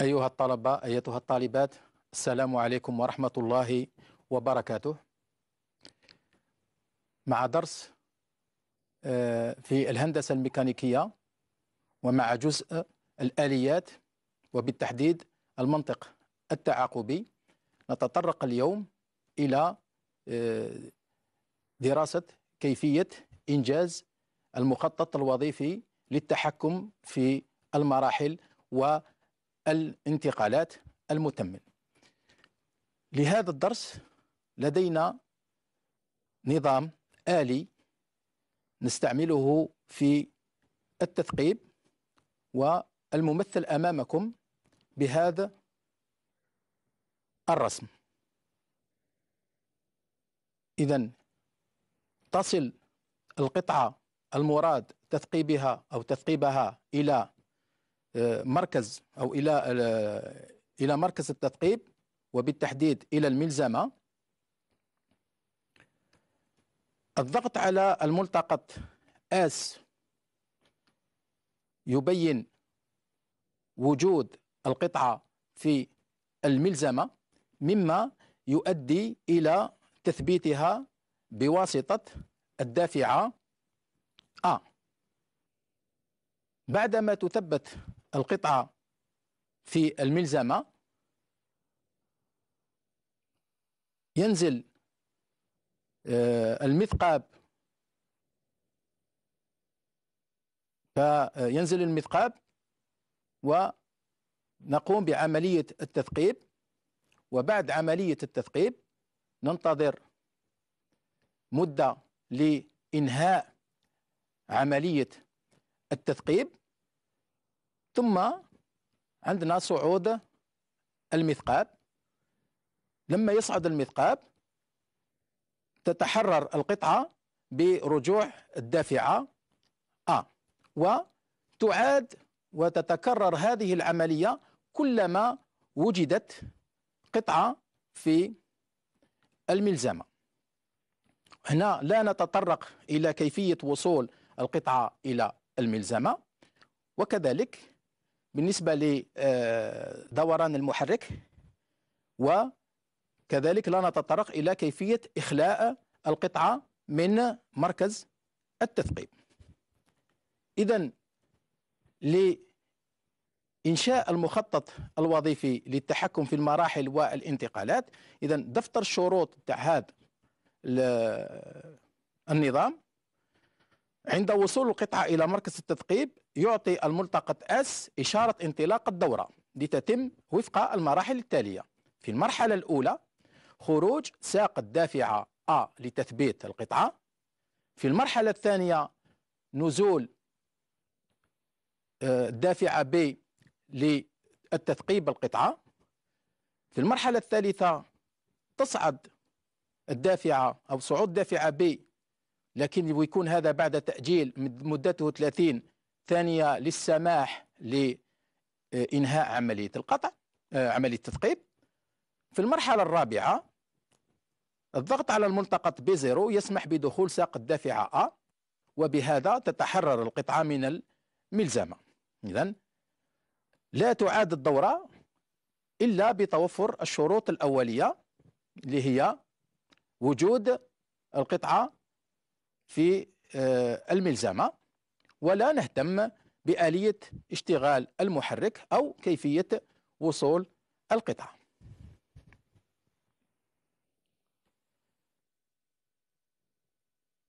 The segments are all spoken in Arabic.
أيها الطلبة أيتها الطالبات السلام عليكم ورحمة الله وبركاته مع درس آه، في الهندسة الميكانيكية ومع جزء الآليات وبالتحديد المنطق التعاقبي نتطرق اليوم إلى آه، دراسة كيفية إنجاز المخطط الوظيفي للتحكم في المراحل و الانتقالات المتمم لهذا الدرس لدينا نظام آلي نستعمله في التثقيب والممثل أمامكم بهذا الرسم إذا تصل القطعة المراد تثقيبها أو تثقيبها إلى مركز او الى آه، الى مركز التثقيب وبالتحديد الى الملزمه الضغط على الملتقط اس يبين وجود القطعه في الملزمه مما يؤدي الى تثبيتها بواسطه الدافعه ا بعدما تثبت القطعة في الملزمة ينزل آه، المثقاب فينزل المثقاب ونقوم بعملية التثقيب وبعد عملية التثقيب ننتظر مدة لإنهاء عملية التثقيب ثم عندنا صعود المثقاب لما يصعد المثقاب تتحرر القطعة برجوع الدافعة آه. وتعاد وتتكرر هذه العملية كلما وجدت قطعة في الملزمة هنا لا نتطرق إلى كيفية وصول القطعة إلى الملزمة وكذلك بالنسبة لدوران آه، المحرك وكذلك لا نتطرق إلى كيفية إخلاء القطعة من مركز التثقيب إذا لإنشاء المخطط الوظيفي للتحكم في المراحل والانتقالات إذا دفتر الشروط تاع هذا النظام عند وصول القطعة إلى مركز التثقيب يعطي الملتقط اس إشارة انطلاق الدورة لتتم وفق المراحل التالية في المرحلة الأولى خروج ساق الدافعة ا لتثبيت القطعة في المرحلة الثانية نزول آه، الدافعة ب للتثقيب القطعة في المرحلة الثالثة تصعد الدافعة أو صعود دافعة ب لكن ويكون هذا بعد تأجيل مدته 30 ثانية للسماح لإنهاء عملية القطع آه، عملية التثقيب في المرحلة الرابعة الضغط على الملتقط B0 يسمح بدخول ساق الدافعة A وبهذا تتحرر القطعة من الملزمة إذا لا تعاد الدورة إلا بتوفر الشروط الأولية اللي هي وجود القطعة في آه، الملزمة ولا نهتم بآلية اشتغال المحرك أو كيفية وصول القطعة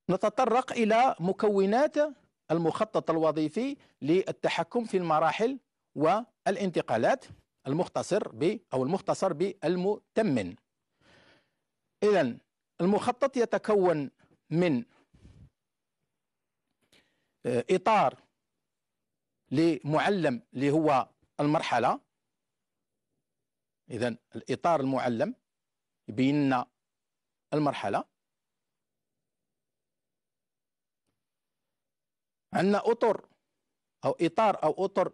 نتطرق إلى مكونات المخطط الوظيفي للتحكم في المراحل والانتقالات المختصر ب أو المختصر بالمتمن إذا المخطط يتكون من اطار لمعلم اللي هو المرحله اذا الاطار المعلم يبين لنا المرحله عندنا اطر او اطار او اطر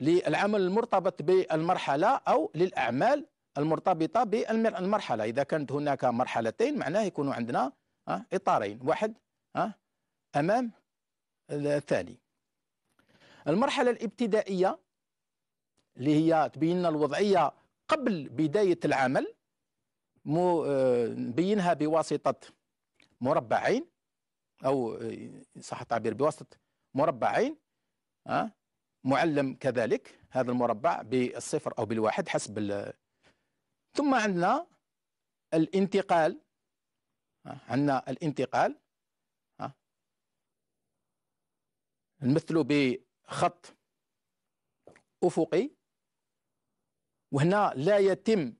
للعمل المرتبط بالمرحله او للاعمال المرتبطه بالمرحله اذا كانت هناك مرحلتين معناه يكون عندنا آه، اطارين واحد آه، امام الثاني المرحلة الابتدائية اللي هي تبين الوضعية قبل بداية العمل آه، نبينها بواسطة مربعين أو آه، صح التعبير بواسطة مربعين آه، معلم كذلك هذا المربع بالصفر أو بالواحد حسب ثم عندنا الانتقال عندنا الانتقال نمثلوا بخط افقي وهنا لا يتم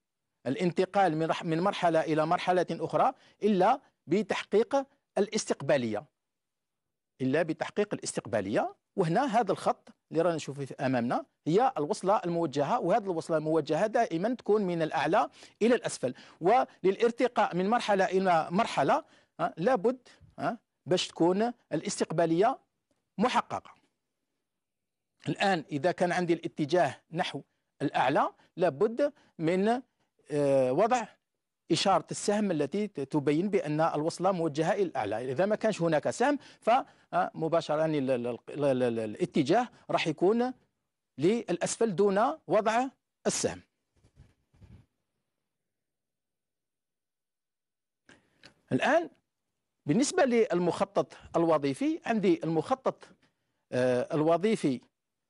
الانتقال من من مرحله الى مرحله اخرى الا بتحقيق الاستقباليه الا بتحقيق الاستقباليه وهنا هذا الخط اللي رانا نشوفه امامنا هي الوصله الموجهه وهذه الوصله الموجهه دائما تكون من الاعلى الى الاسفل وللارتقاء من مرحله الى مرحله آه، لابد آه، باش تكون الاستقباليه محققة الآن إذا كان عندي الاتجاه نحو الأعلى لابد من آه، وضع إشارة السهم التي تبين بأن الوصلة موجهة إلى الأعلى إذا ما كانش هناك سهم فمباشرة آه، الاتجاه راح يكون للأسفل دون وضع السهم الآن بالنسبة للمخطط الوظيفي عندي المخطط آه، الوظيفي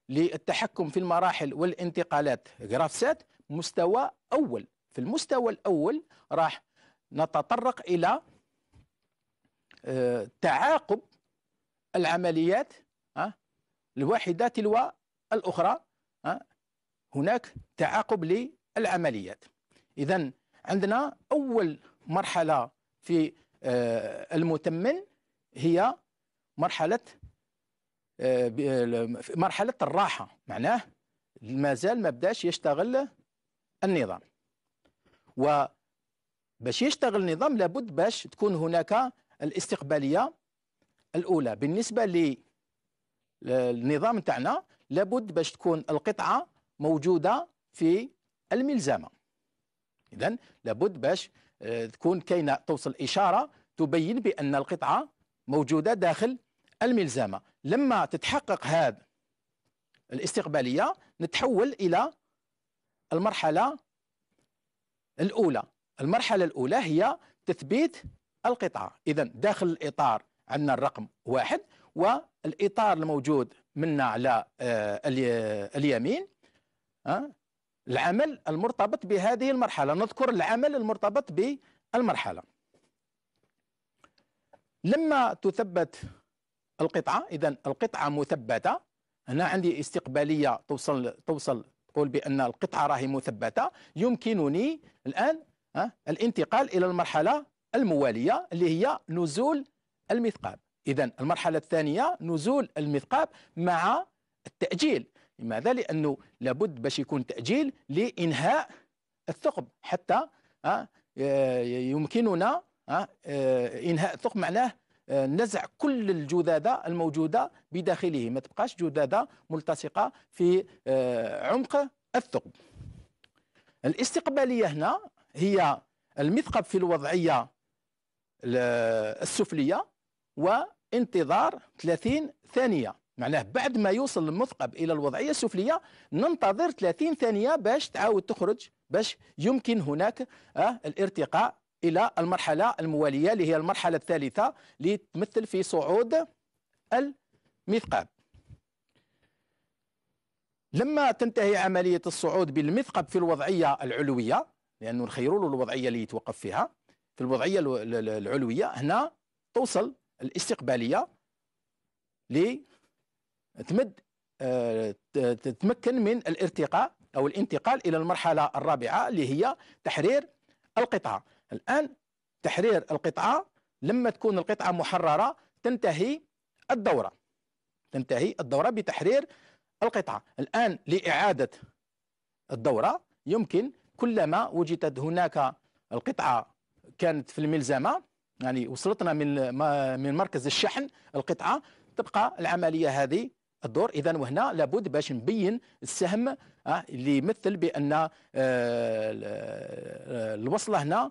للتحكم في المراحل والانتقالات جرافسات مستوى أول في المستوى الأول راح نتطرق إلى آه، تعاقب العمليات آه، الواحدة تلو الأخرى هناك تعاقب للعمليات إذا عندنا أول مرحلة في آه، المتمن هي مرحلة آه، آه، مرحلة الراحة معناه مازال ما بداش يشتغل النظام و باش يشتغل النظام لابد باش تكون هناك الاستقبالية الأولى بالنسبة للنظام تاعنا لابد باش تكون القطعة موجودة في الملزمة إذا لابد باش آه، تكون كاينه توصل اشاره تبين بان القطعه موجوده داخل الملزمه لما تتحقق هذا الاستقباليه نتحول الى المرحله الاولى المرحله الاولى هي تثبيت القطعه اذا داخل الاطار عندنا الرقم واحد والاطار الموجود منا على آه، اليمين آه، العمل المرتبط بهذه المرحلة نذكر العمل المرتبط بالمرحلة لما تثبت القطعة إذا القطعة مثبتة هنا عندي استقبالية توصل توصل تقول بأن القطعة راهي مثبتة يمكنني الآن الانتقال إلى المرحلة الموالية اللي هي نزول المثقاب إذا المرحلة الثانية نزول المثقاب مع التأجيل لماذا؟ لانه لابد باش يكون تاجيل لانهاء الثقب حتى آه، يمكننا آه، آه، انهاء الثقب معناه نزع كل الجذاذه الموجوده بداخله ما تبقاش جذاذه ملتصقه في عمق الثقب الاستقباليه هنا هي المثقب في الوضعيه السفليه وانتظار 30 ثانيه معناه بعد ما يوصل المثقب الى الوضعيه السفليه ننتظر 30 ثانيه باش تعاود تخرج باش يمكن هناك آه الارتقاء الى المرحله المواليه اللي هي المرحله الثالثه اللي تمثل في صعود المثقب لما تنتهي عمليه الصعود بالمثقب في الوضعيه العلويه لانه نخيروا له الوضعيه اللي يتوقف فيها في الوضعيه العلويه هنا توصل الاستقباليه تمد آه، تتمكن من الارتقاء أو الانتقال إلى المرحلة الرابعة اللي هي تحرير القطعة الآن تحرير القطعة لما تكون القطعة محررة تنتهي الدورة تنتهي الدورة بتحرير القطعة الآن لإعادة الدورة يمكن كلما وجدت هناك القطعة كانت في الملزمة يعني وصلتنا من من مركز الشحن القطعة تبقى العملية هذه الدور اذا وهنا لابد باش نبين السهم آه، اللي يمثل بان آه، آه، الوصله هنا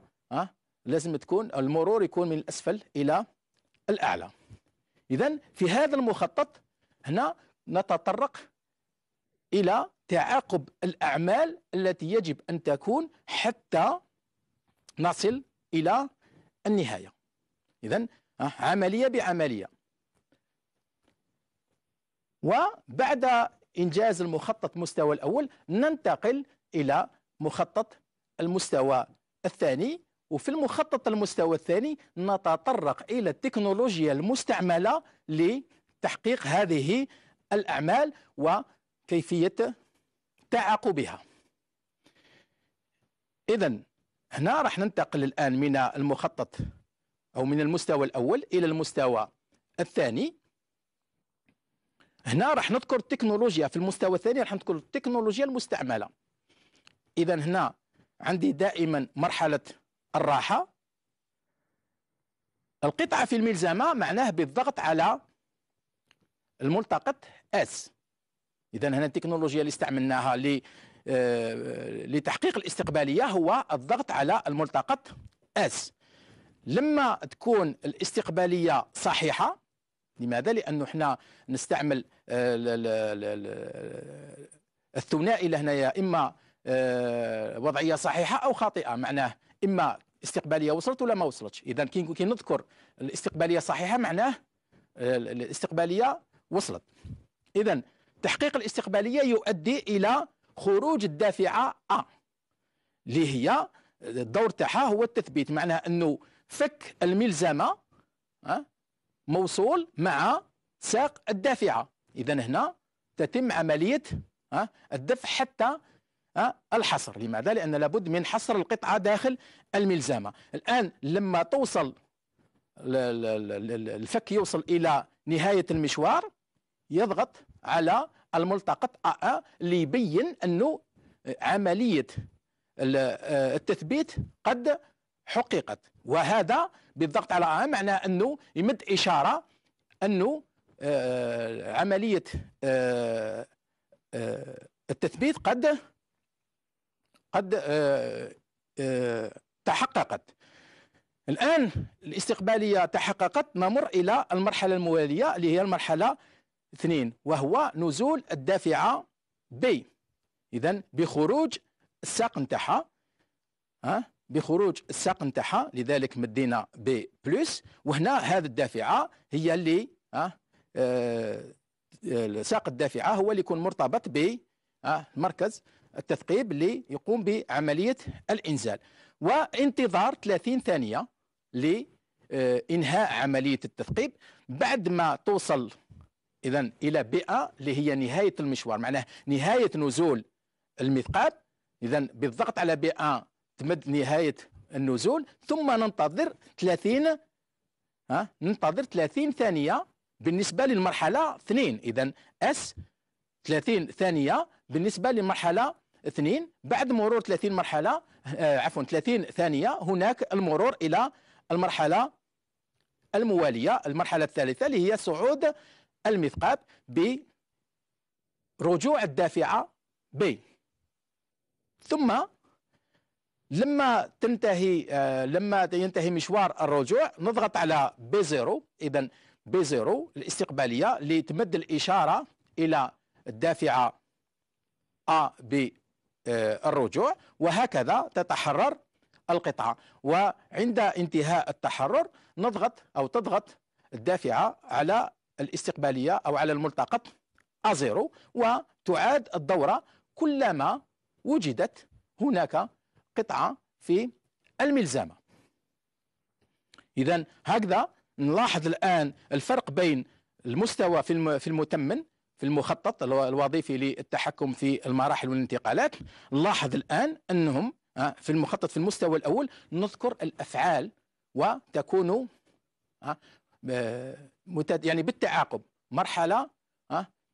لازم تكون المرور يكون من الاسفل الى الاعلى اذا في هذا المخطط هنا نتطرق الى تعاقب الاعمال التي يجب ان تكون حتى نصل الى النهايه اذا عمليه بعمليه وبعد إنجاز المخطط مستوى الأول ننتقل إلى مخطط المستوى الثاني وفي المخطط المستوى الثاني نتطرق إلى التكنولوجيا المستعملة لتحقيق هذه الأعمال وكيفية تعاقبها إذا هنا راح ننتقل الآن من المخطط أو من المستوى الأول إلى المستوى الثاني هنا راح نذكر التكنولوجيا في المستوى الثاني راح نذكر التكنولوجيا المستعمله اذا هنا عندي دائما مرحله الراحه القطعه في الملزمه معناه بالضغط على الملتقط اس اذا هنا التكنولوجيا اللي استعملناها ل آه، لتحقيق الاستقباليه هو الضغط على الملتقط اس لما تكون الاستقباليه صحيحه لماذا؟ لأنه احنا نستعمل آه، الثنائي لهنايا إما آه، وضعية صحيحة أو خاطئة معناه إما استقبالية وصلت ولا ما وصلتش إذا كي نذكر الاستقبالية صحيحة معناه آه، الاستقبالية وصلت إذا تحقيق الاستقبالية يؤدي إلى خروج الدافعة أ اللي هي الدور تاعها هو التثبيت معناها أنه فك الملزمة أه؟ موصول مع ساق الدافعة إذا هنا تتم عملية الدفع حتى الحصر لماذا؟ لأن لابد من حصر القطعة داخل الملزمة الآن لما توصل الفك يوصل إلى نهاية المشوار يضغط على الملتقط أ ليبين أنه عملية آه، التثبيت قد حققت وهذا بالضغط على ا معناها انه يمد اشاره انه آه، عمليه آه، آه، التثبيت قد قد تحققت الآن الاستقبالية تحققت نمر إلى المرحلة الموالية اللي هي المرحلة اثنين وهو نزول الدافعة بي إذا بخروج الساق نتاعها ها بخروج الساق نتاعها لذلك مدينا بي بلس وهنا هذه الدافعه هي اللي اه, آه ساق الدافعه هو اللي يكون مرتبط ب آه مركز التثقيب اللي يقوم بعمليه الانزال وانتظار 30 ثانيه لانهاء آه، عمليه التثقيب بعد ما توصل اذا الى بيئه اللي هي نهايه المشوار معناه نهايه نزول المثقاب اذا بالضغط على بيئه تمد نهايه النزول ثم ننتظر 30 ها ننتظر 30 ثانيه بالنسبه للمرحله 2 اذا اس 30 ثانيه بالنسبه للمرحله 2 بعد مرور 30 مرحله آه عفوا 30 ثانيه هناك المرور الى المرحله المواليه المرحله الثالثه اللي هي صعود المثقاب برجوع الدافعه ب ثم لما تنتهي آه، لما ينتهي مشوار الرجوع نضغط على بي زيرو اذا بي زيرو الاستقباليه اللي تمد الاشاره الى الدافعه ا آه، ب الرجوع وهكذا تتحرر القطعه وعند انتهاء التحرر نضغط او تضغط الدافعه على الاستقباليه او على الملتقط ا زيرو وتعاد الدوره كلما وجدت هناك قطعة في الملزمة إذا هكذا نلاحظ الآن الفرق بين المستوى في المتمن في المخطط الوظيفي للتحكم في المراحل والانتقالات نلاحظ الآن أنهم في المخطط في المستوى الأول نذكر الأفعال وتكون يعني بالتعاقب مرحلة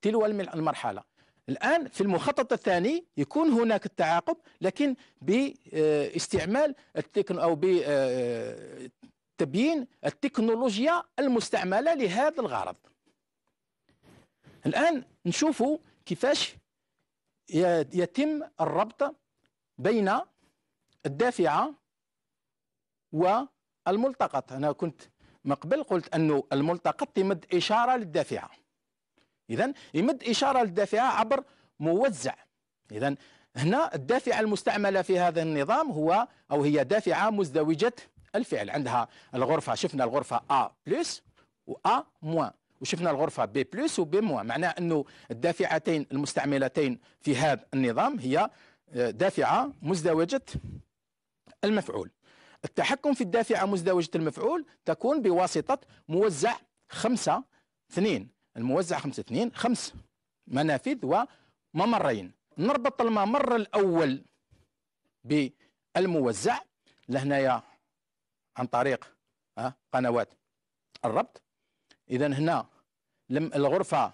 تلو المرحلة الآن في المخطط الثاني يكون هناك التعاقب لكن باستعمال التكن أو بتبيين التكنولوجيا المستعملة لهذا الغرض الآن نشوفوا كيفاش يتم الربط بين الدافعة والملتقط أنا كنت مقبل قبل قلت أنه الملتقط يمد إشارة للدافعة إذا يمد إشارة للدافعة عبر موزع إذا هنا الدافعة المستعملة في هذا النظام هو أو هي دافعة مزدوجة الفعل عندها الغرفة شفنا الغرفة A بلس و A موان وشفنا الغرفة B بلس و B موان معناه أنه الدافعتين المستعملتين في هذا النظام هي آه، دافعة مزدوجة المفعول التحكم في الدافعة مزدوجة المفعول تكون بواسطة موزع خمسة اثنين الموزع 5 2 خمس منافذ وممرين نربط الممر الأول بالموزع لهنايا عن طريق آه، قنوات الربط إذا هنا لم الغرفة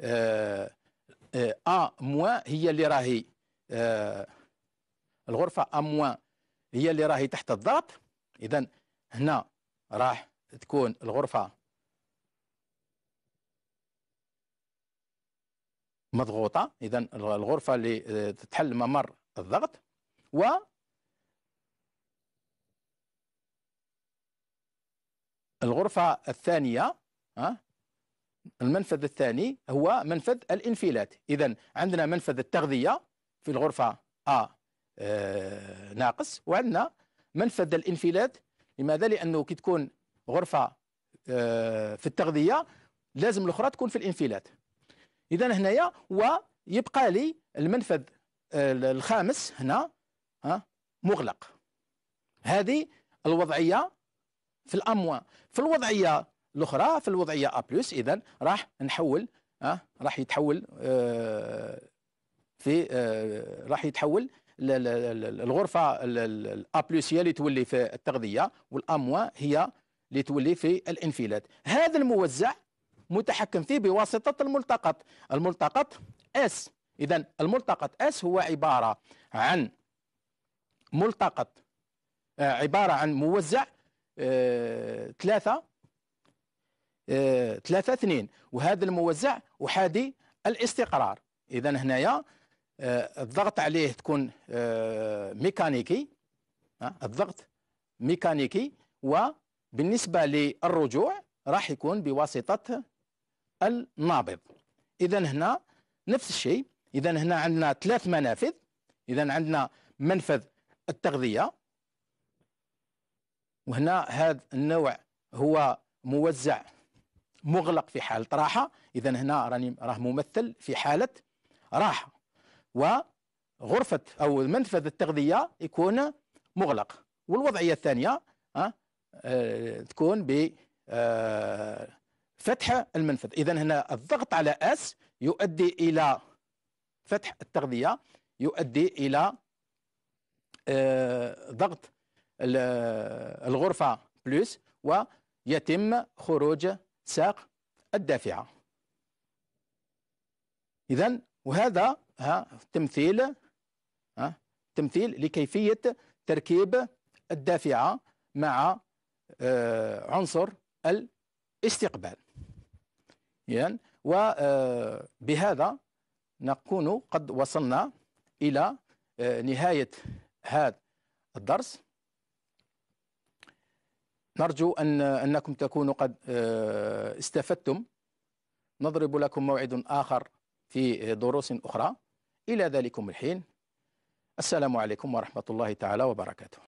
آه، آه، أ موا هي اللي راهي الغرفة أ موا هي اللي راهي تحت الضغط إذا هنا راح تكون الغرفة مضغوطه اذا الغرفه اللي آه، تحل ممر الضغط و الغرفه الثانيه آه، المنفذ الثاني هو منفذ الانفلات اذا عندنا منفذ التغذيه في الغرفه ا آه، ناقص وعندنا منفذ الانفلات لماذا لانه كي تكون غرفه في التغذيه لازم الاخرى تكون في الانفلات اذا هنايا ويبقى لي المنفذ آه، الخامس هنا مغلق هذه الوضعيه في الاموا في الوضعيه الاخرى في الوضعيه ا بلس اذا راح نحول أه راح يتحول آه، في آه، راح يتحول الغرفه ا بلس هي اللي تولي في التغذيه والاموا هي اللي تولي في الانفلات هذا الموزع متحكم فيه بواسطة الملتقط الملتقط S إذا الملتقط S هو عبارة عن ملتقط آه، عبارة عن موزع آه، ثلاثة آه، ثلاثة اثنين وهذا الموزع أحادي الاستقرار إذا هنايا الضغط عليه تكون ميكانيكي الضغط ميكانيكي وبالنسبة للرجوع راح يكون بواسطة النابض اذا هنا نفس الشيء اذا هنا عندنا ثلاث منافذ اذا عندنا منفذ التغذيه وهنا هذا النوع هو موزع مغلق في حاله راحه اذا هنا راني راه ممثل في حاله راحه وغرفه او منفذ التغذيه يكون مغلق والوضعيه الثانيه أه تكون ب أه فتح المنفذ إذا هنا الضغط على أس يؤدي إلى فتح التغذية يؤدي إلى آه، ضغط الغرفة بلس ويتم خروج ساق الدافعة إذا وهذا تمثيل تمثيل لكيفية تركيب الدافعة مع آه، عنصر الاستقبال يعني وبهذا آه، نكون قد وصلنا إلى آه، نهاية هذا الدرس نرجو أن أنكم تكونوا قد آه، استفدتم نضرب لكم موعد آخر في دروس أخرى إلى ذلكم الحين السلام عليكم ورحمة الله تعالى وبركاته